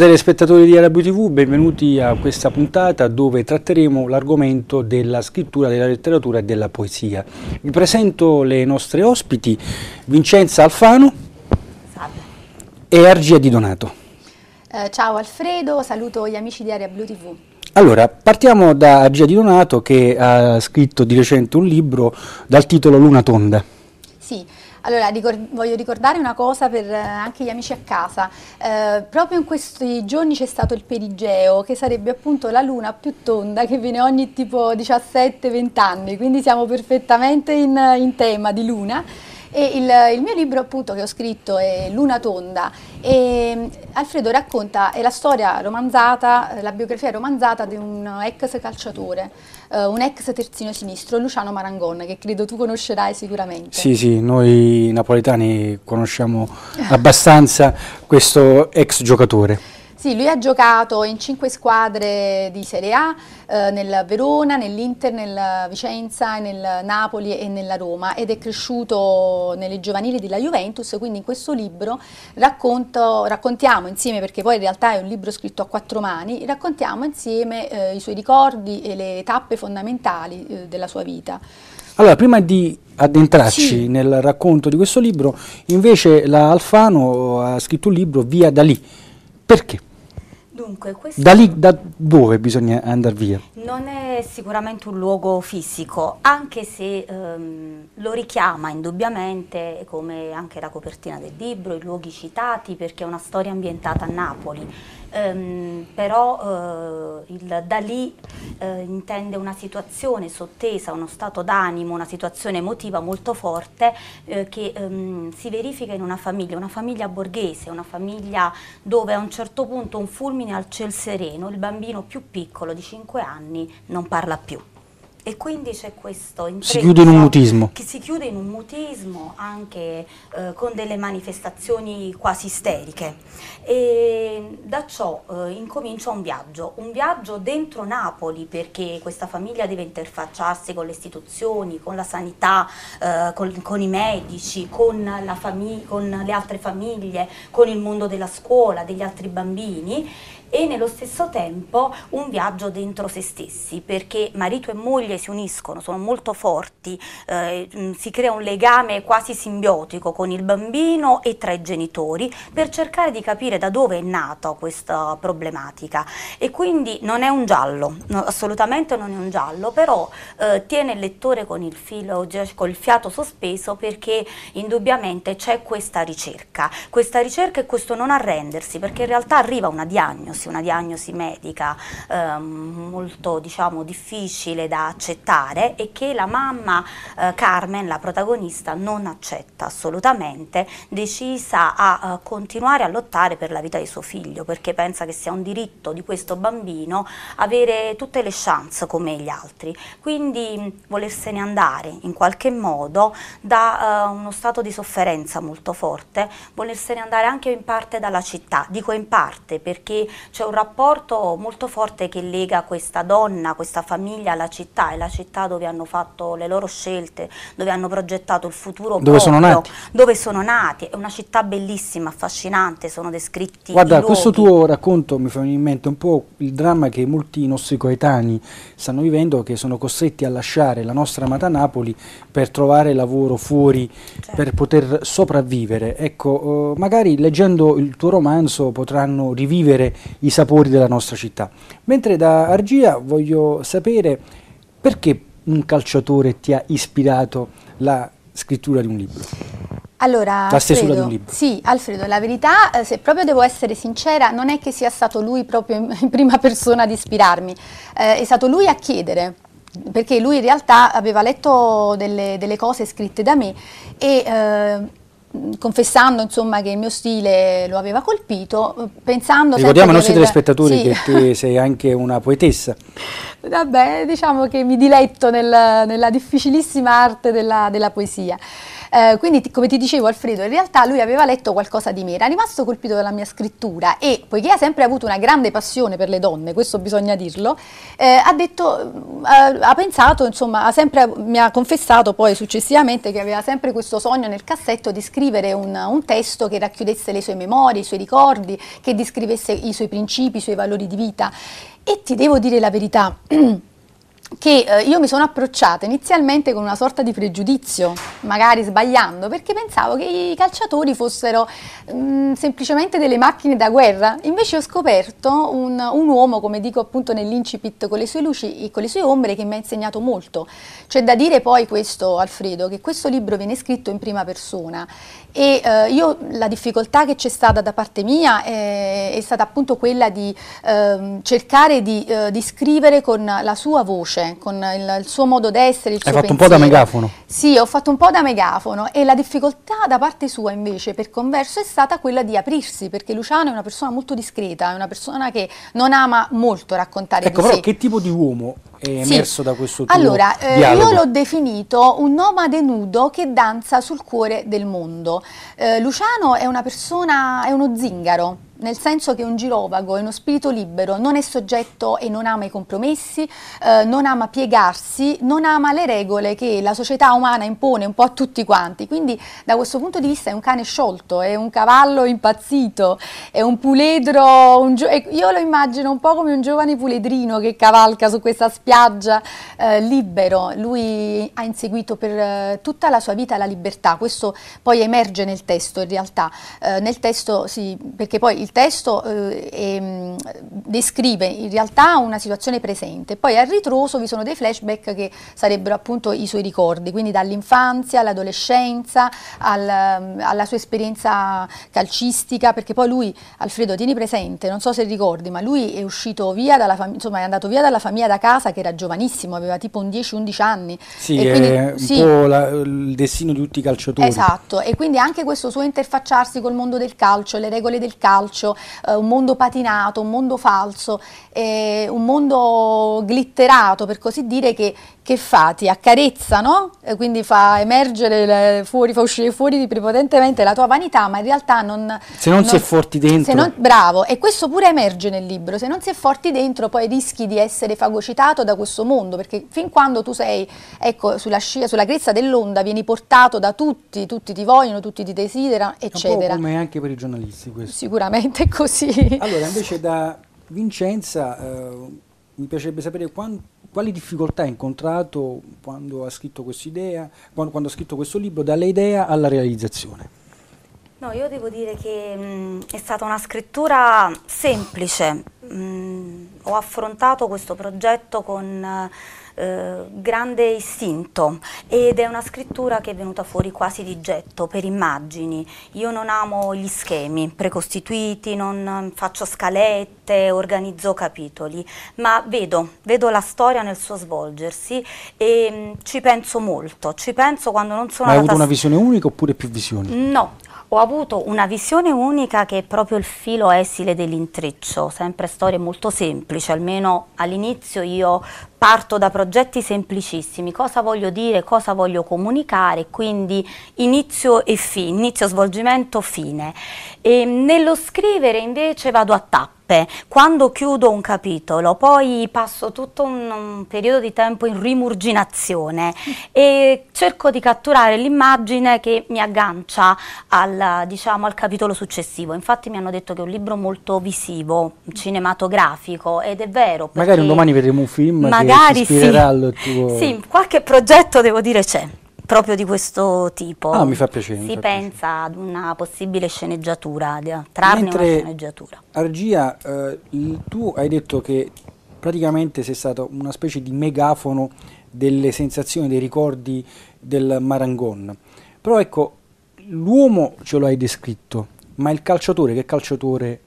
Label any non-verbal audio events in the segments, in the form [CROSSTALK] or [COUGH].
Salve telespettatori di Arabio TV, benvenuti a questa puntata dove tratteremo l'argomento della scrittura, della letteratura e della poesia. Vi presento le nostre ospiti, Vincenza Alfano Salve. e Argia Di Donato. Eh, ciao Alfredo, saluto gli amici di Area Blue TV. Allora, partiamo da Argia Di Donato che ha scritto di recente un libro dal titolo Luna Tonda. Allora, ricord voglio ricordare una cosa per eh, anche gli amici a casa. Eh, proprio in questi giorni c'è stato il perigeo, che sarebbe appunto la luna più tonda che viene ogni tipo 17-20 anni, quindi siamo perfettamente in, in tema di luna. E il, il, mio libro appunto che ho scritto è Luna Tonda e mm, Alfredo racconta, è la storia romanzata, la biografia romanzata di un ex calciatore, eh, un ex terzino sinistro, Luciano Marangon, che credo tu conoscerai sicuramente. Sì, sì, noi napoletani conosciamo abbastanza questo ex giocatore. Sì, lui ha giocato in cinque squadre di Serie A, eh, nel Verona, nell'Inter, nel Vicenza, nel Napoli e nella Roma ed è cresciuto nelle giovanili della Juventus, quindi in questo libro racconto, raccontiamo insieme, perché poi in realtà è un libro scritto a quattro mani, raccontiamo insieme eh, i suoi ricordi e le tappe fondamentali eh, della sua vita. Allora, prima di addentrarci sì. nel racconto di questo libro, invece la Alfano eh, ha scritto un libro Via da lì. Perché? Dunque, da lì, da dove bisogna andare via? Non è sicuramente un luogo fisico, anche se ehm, lo richiama indubbiamente, come anche la copertina del libro, i luoghi citati, perché è una storia ambientata a Napoli ehm, però eh, il, da lì eh, intende una situazione sottesa, uno stato d'animo, una situazione emotiva molto forte eh, che ehm, si verifica in una famiglia, una famiglia borghese, una famiglia dove a un certo punto un fulmine al ciel sereno, il bambino più piccolo di 5 anni non parla più e quindi c'è questo si chiude in un mutismo che si chiude in un mutismo anche eh, con delle manifestazioni quasi isteriche e da ciò eh, incomincia un viaggio un viaggio dentro Napoli perché questa famiglia deve interfacciarsi con le istituzioni con la sanità eh, con, con, i medici con, con le altre famiglie con il mondo della scuola degli altri bambini e nello stesso tempo un viaggio dentro se stessi, perché marito e moglie si uniscono, sono molto forti, eh, mm, si crea un legame quasi simbiotico con il bambino e tra i genitori per cercare di capire da dove è nata questa problematica. E quindi non è un giallo, no, assolutamente non è un giallo, però eh, tiene il lettore con il, filo, con il fiato sospeso perché indubbiamente c'è questa ricerca, questa ricerca e questo non arrendersi, perché in realtà arriva una diagnosi diagnosi, una diagnosi medica eh, molto diciamo, difficile da accettare e che la mamma eh, Carmen, la protagonista, non accetta assolutamente, decisa a eh, continuare a lottare per la vita di suo figlio perché pensa che sia un diritto di questo bambino avere tutte le chance come gli altri, quindi mm, volersene andare in qualche modo da eh, uno stato di sofferenza molto forte, volersene andare anche in parte dalla città, dico in parte perché c'è un rapporto molto forte che lega questa donna, questa famiglia alla città, è la città dove hanno fatto le loro scelte, dove hanno progettato il futuro dove proprio, sono nati. dove sono nati, è una città bellissima, affascinante, sono descritti Guarda, questo tuo racconto mi fa venire in mente un po' il dramma che molti nostri coetanei stanno vivendo, che sono costretti a lasciare la nostra amata Napoli per trovare lavoro fuori, certo. per poter sopravvivere. Ecco, eh, magari leggendo il tuo romanzo potranno rivivere i sapori della nostra città. Mentre da Argia voglio sapere perché un calciatore ti ha ispirato la scrittura di un libro. Allora, la stesura Alfredo, di un libro. Sì, Alfredo, la verità, eh, se proprio devo essere sincera, non è che sia stato lui proprio [LAUGHS] in, prima persona ad ispirarmi, eh, è stato lui a chiedere perché lui in realtà aveva letto delle, delle cose scritte da me e eh, Mm, confessando insomma, che il mio stile lo aveva colpito, pensando... Ricordiamo ai nostri aveva... telespettatori sì. che tu [LAUGHS] sei anche una poetessa. Vabbè, diciamo che mi diletto nel, nella difficilissima arte della, della poesia. Eh, quindi, come ti dicevo Alfredo, in realtà lui aveva letto qualcosa di me, era rimasto colpito dalla mia scrittura e poiché ha sempre avuto una grande passione per le donne, questo bisogna dirlo, eh, ha detto, eh, ha pensato, insomma, ha sempre, mi ha confessato poi successivamente che aveva sempre questo sogno nel cassetto di scrivere un, un testo che racchiudesse le sue memorie, i suoi ricordi, che descrivesse i suoi principi, i suoi valori di vita. E ti devo dire la verità. [CLEARS THROAT] che eh, io mi sono approcciata inizialmente con una sorta di pregiudizio, magari sbagliando, perché pensavo che i calciatori fossero mh, mm, semplicemente delle macchine da guerra. Invece ho scoperto un, un uomo, come dico appunto nell'incipit, con le sue luci e con le sue ombre, che mi ha insegnato molto. C'è da dire poi questo, Alfredo, che questo libro viene scritto in prima persona e eh, io la difficoltà che c'è stata da parte mia eh, è stata appunto quella di ehm, cercare di, eh, di scrivere con la sua voce voce, cioè, con il, il suo modo d'essere, il Hai suo Hai fatto un po' da megafono. Sì, ho fatto un po' da megafono e la difficoltà da parte sua invece per converso è stata quella di aprirsi, perché Luciano è una persona molto discreta, è una persona che non ama molto raccontare ecco, di però, sé. Ecco, che tipo di uomo è emerso sì. da questo tuo Allora, eh, io l'ho definito un nomade nudo che danza sul cuore del mondo. Eh, Luciano è una persona, è uno zingaro, nel senso che un girovago è uno spirito libero, non è soggetto e non ama i compromessi, eh, non ama piegarsi, non ama le regole che la società umana impone un po' a tutti quanti. Quindi da questo punto di vista è un cane sciolto, è un cavallo impazzito, è un puledro, un io lo immagino un po' come un giovane puledrino che cavalca su questa spiaggia eh, libero. Lui ha inseguito per eh, tutta la sua vita la libertà, questo poi emerge nel testo in realtà, eh, nel testo sì, perché poi il il testo eh, eh, descrive in realtà una situazione presente, poi al ritroso vi sono dei flashback che sarebbero appunto i suoi ricordi, quindi dall'infanzia all'adolescenza, al, ehm, alla sua esperienza calcistica, perché poi lui, Alfredo, tieni presente, non so se ricordi, ma lui è uscito via dalla famiglia, insomma è andato via dalla famiglia da casa che era giovanissimo, aveva tipo un 10-11 anni. Sì, e quindi, è un sì, po' la, il destino di tutti i calciatori. Esatto, e quindi anche questo suo interfacciarsi col mondo del calcio, le regole del calcio, ghiaccio, eh, un mondo patinato, un mondo falso, eh, un mondo glitterato per così dire che, che fa? Ti accarezza, no? Eh, quindi fa emergere fuori, fa uscire fuori prepotentemente la tua vanità, ma in realtà non... Se non, non si è forti dentro... Se Non, bravo, e questo pure emerge nel libro, se non si è forti dentro poi rischi di essere fagocitato da questo mondo, perché fin quando tu sei, ecco, sulla scia, sulla crezza dell'onda, vieni portato da tutti, tutti ti vogliono, tutti ti desiderano, eccetera. un po' come anche per i giornalisti questo. Sicuramente è [LAUGHS] così. Allora, invece da Vincenza, eh, mi piacerebbe sapere quanto quali difficoltà ha incontrato quando ha scritto quest'idea, quando, quando ha scritto questo libro, dall'idea alla realizzazione? No, io devo dire che mh, mm, è stata una scrittura semplice. Mh, mm, ho affrontato questo progetto con... Uh, eh, grande istinto ed è una scrittura che è venuta fuori quasi di getto, per immagini. Io non amo gli schemi precostituiti, non faccio scalette, organizzo capitoli, ma vedo, vedo la storia nel suo svolgersi e mh, mm, ci penso molto, ci penso quando non sono... Ma hai avuto una visione unica oppure più visioni? No, ho avuto una visione unica che è proprio il filo esile dell'intreccio, sempre storie molto semplici, almeno all'inizio io parto da progetti semplicissimi, cosa voglio dire, cosa voglio comunicare, quindi inizio e fine, inizio, svolgimento, fine. E nello scrivere invece vado a tappa tappe, quando chiudo un capitolo poi passo tutto un, un periodo di tempo in rimurginazione e cerco di catturare l'immagine che mi aggancia al, diciamo, al capitolo successivo. Infatti mi hanno detto che è un libro molto visivo, cinematografico ed è vero. Magari un domani vedremo un film magari che si ispirerà sì. al tuo... Sì, qualche progetto devo dire c'è proprio di questo tipo. Ah, mi fa piacere. Si fa pensa piacere. ad una possibile sceneggiatura, trarne Mentre una sceneggiatura. Argia, eh, tu hai detto che praticamente sei stato una specie di megafono delle sensazioni, dei ricordi del Marangon. Però ecco, l'uomo ce lo hai descritto, ma il calciatore, che calciatore è?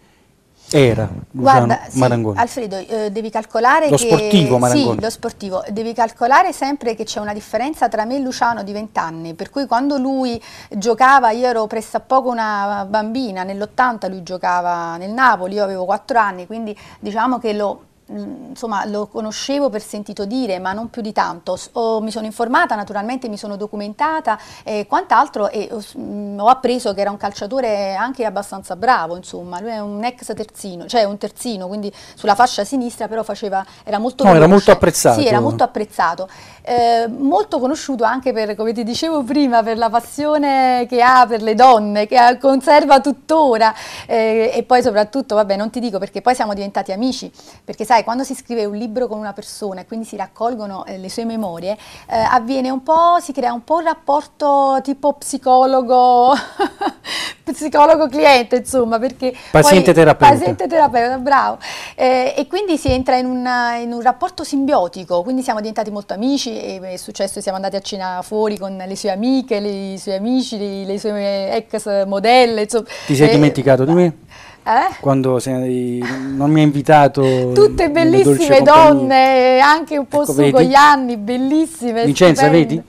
Era Luciano Guarda, sì, Marangoni. Alfredo, eh, devi calcolare lo che... sportivo Marangoni. Sì, lo sportivo. Devi calcolare sempre che c'è una differenza tra me e Luciano di 20 anni, per cui quando lui giocava, io ero presso a poco una bambina, nell'80 lui giocava nel Napoli, io avevo 4 anni, quindi diciamo che lo Mm, insomma, lo conoscevo per sentito dire, ma non più di tanto. O mi sono informata, naturalmente mi sono documentata e quant'altro e ho, mm, ho, appreso che era un calciatore anche abbastanza bravo, insomma, lui è un ex terzino, cioè un terzino, quindi sulla fascia sinistra però faceva, era molto, no, era molto apprezzato. Sì, era molto apprezzato. Eh, molto conosciuto anche per, come ti dicevo prima, per la passione che ha per le donne, che conserva tuttora eh, e poi soprattutto, vabbè, non ti dico perché poi siamo diventati amici, perché sai sai, cioè, quando si scrive un libro con una persona e quindi si raccolgono eh, le sue memorie, eh, avviene un po', si crea un po' un rapporto tipo psicologo, [LAUGHS] psicologo cliente, insomma, perché... Paziente terapeuta. Paziente terapeuta, bravo. Eh, e quindi si entra in, una, in, un rapporto simbiotico, quindi siamo diventati molto amici, e, è successo che siamo andati a cena fuori con le sue amiche, le, i suoi amici, le, le sue ex modelle, insomma. Ti sei eh, dimenticato di me? Eh? Quando sei, non mi ha invitato. Tutte bellissime donne, eh, anche un po' ecco, su con gli anni, bellissime. Vicenza, stupende. vedi?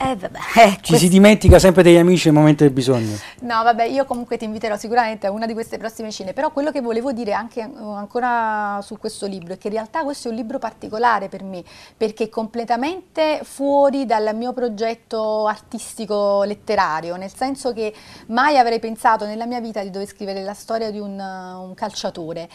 Eh, vabbè, eh, Ci si dimentica sempre degli amici nel momento del bisogno. No, vabbè, io comunque ti inviterò sicuramente a una di queste prossime scene, però quello che volevo dire anche eh, ancora su questo libro è che in realtà questo è un libro particolare per me, perché è completamente fuori dal mio progetto artistico letterario, nel senso che mai avrei pensato nella mia vita di dover scrivere la storia di un, un calciatore.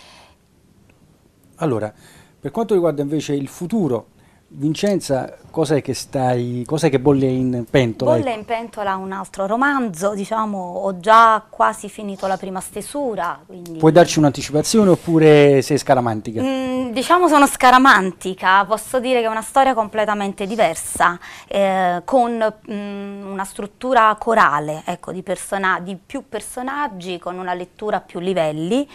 Allora, per quanto riguarda invece il futuro Vincenza, cos'è che, stai, cos'è che bolle in pentola? Bolle ecco? in pentola un altro romanzo, diciamo, ho già quasi finito la prima stesura. Quindi... Puoi darci un'anticipazione oppure sei scaramantica? Mm, diciamo sono scaramantica, posso dire che è una storia completamente diversa, eh, con mm, una struttura corale, ecco, di, di più personaggi, con una lettura a più livelli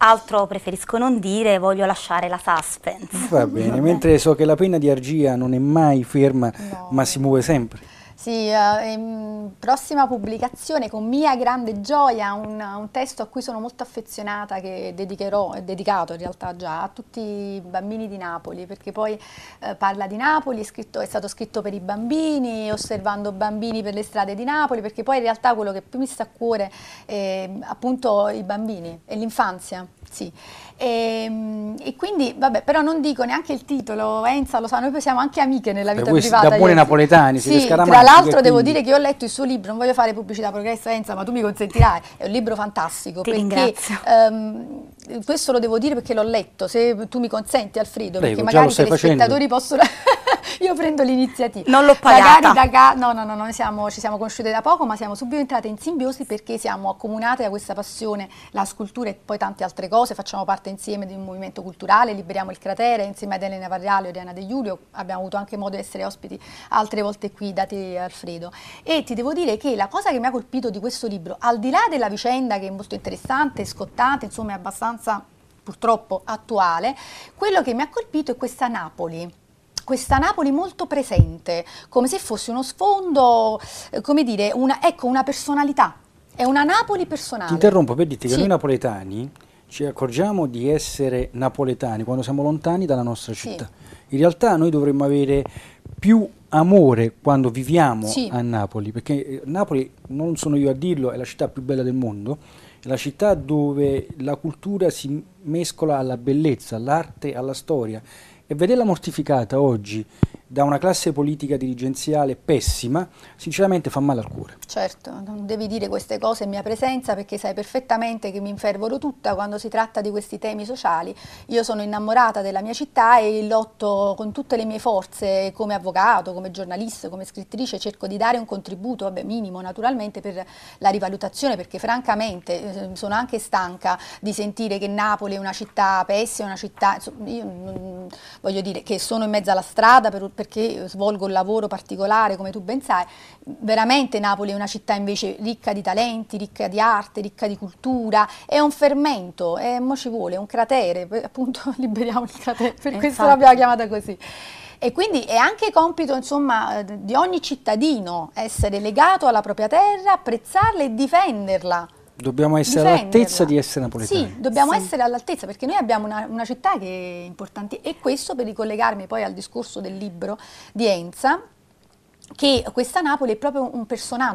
Altro preferisco non dire, voglio lasciare la suspense. Va bene, mentre so che la penna di Argia non è mai ferma, no. ma si muove sempre. Sì, eh, ehm, prossima pubblicazione con mia grande gioia, un, un, testo a cui sono molto affezionata che dedicherò, è dedicato in realtà già a tutti i bambini di Napoli, perché poi eh, parla di Napoli, è, scritto, è stato scritto per i bambini, osservando bambini per le strade di Napoli, perché poi in realtà quello che più mi sta a cuore è appunto i bambini e l'infanzia. Sì, e, ehm, e, quindi, vabbè, però non dico neanche il titolo, Enza lo sa, noi siamo anche amiche nella vita eh, voi, privata. Da buoni napoletani, sì, Tra l'altro devo dire che io ho letto il suo libro, non voglio fare pubblicità progresso Enza, ma tu mi consentirai, è un libro fantastico. Ti perché, um, questo lo devo dire perché l'ho letto, se tu mi consenti Alfredo, Prego, perché magari i telespettatori facendo. possono... [LAUGHS] Io prendo l'iniziativa. Non l'ho pagata. Magari da no, no, no, noi siamo, ci siamo conosciute da poco, ma siamo subito entrate in simbiosi perché siamo accomunate da questa passione, la scultura e poi tante altre cose, facciamo parte insieme di un movimento culturale, Liberiamo il Cratere, insieme ad Elena Varriale e Oriana De Giulio, abbiamo avuto anche modo di essere ospiti altre volte qui da te Alfredo. E ti devo dire che la cosa che mi ha colpito di questo libro, al di là della vicenda che è molto interessante, scottante, insomma è abbastanza purtroppo attuale, quello che mi ha colpito è questa Napoli questa Napoli molto presente, come se fosse uno sfondo, eh, come dire, una, ecco, una personalità, è una Napoli personale. Ti interrompo per dirti sì. che noi napoletani ci accorgiamo di essere napoletani quando siamo lontani dalla nostra città. Sì. In realtà noi dovremmo avere più amore quando viviamo sì. a Napoli, perché eh, Napoli, non sono io a dirlo, è la città più bella del mondo, è la città dove la cultura si mescola alla bellezza, all'arte, alla storia e vederla mortificata oggi da una classe politica dirigenziale pessima, sinceramente fa male al cuore. Certo, non devi dire queste cose in mia presenza perché sai perfettamente che mi infervoro tutta quando si tratta di questi temi sociali. Io sono innamorata della mia città e lotto con tutte le mie forze come avvocato, come giornalista, come scrittrice, cerco di dare un contributo, vabbè, minimo naturalmente, per la rivalutazione perché francamente eh, sono anche stanca di sentire che Napoli è una città pessima, una città... Insomma, io, voglio dire, che sono in mezzo alla strada per, perché svolgo un lavoro particolare, come tu ben sai, veramente Napoli è una città invece ricca di talenti, ricca di arte, ricca di cultura, è un fermento, è, mo ci vuole, è un cratere, appunto [LAUGHS] liberiamo il cratere, per Infatti. questo l'abbiamo chiamata così. E quindi è anche compito insomma, eh, di ogni cittadino essere legato alla propria terra, apprezzarla e difenderla Dobbiamo essere difenderla. all'altezza di essere napoletani. Sì, dobbiamo sì. essere all'altezza perché noi abbiamo una, una, città che è importante e questo per ricollegarmi poi al discorso del libro di Enza, che questa Napoli è proprio un personaggio.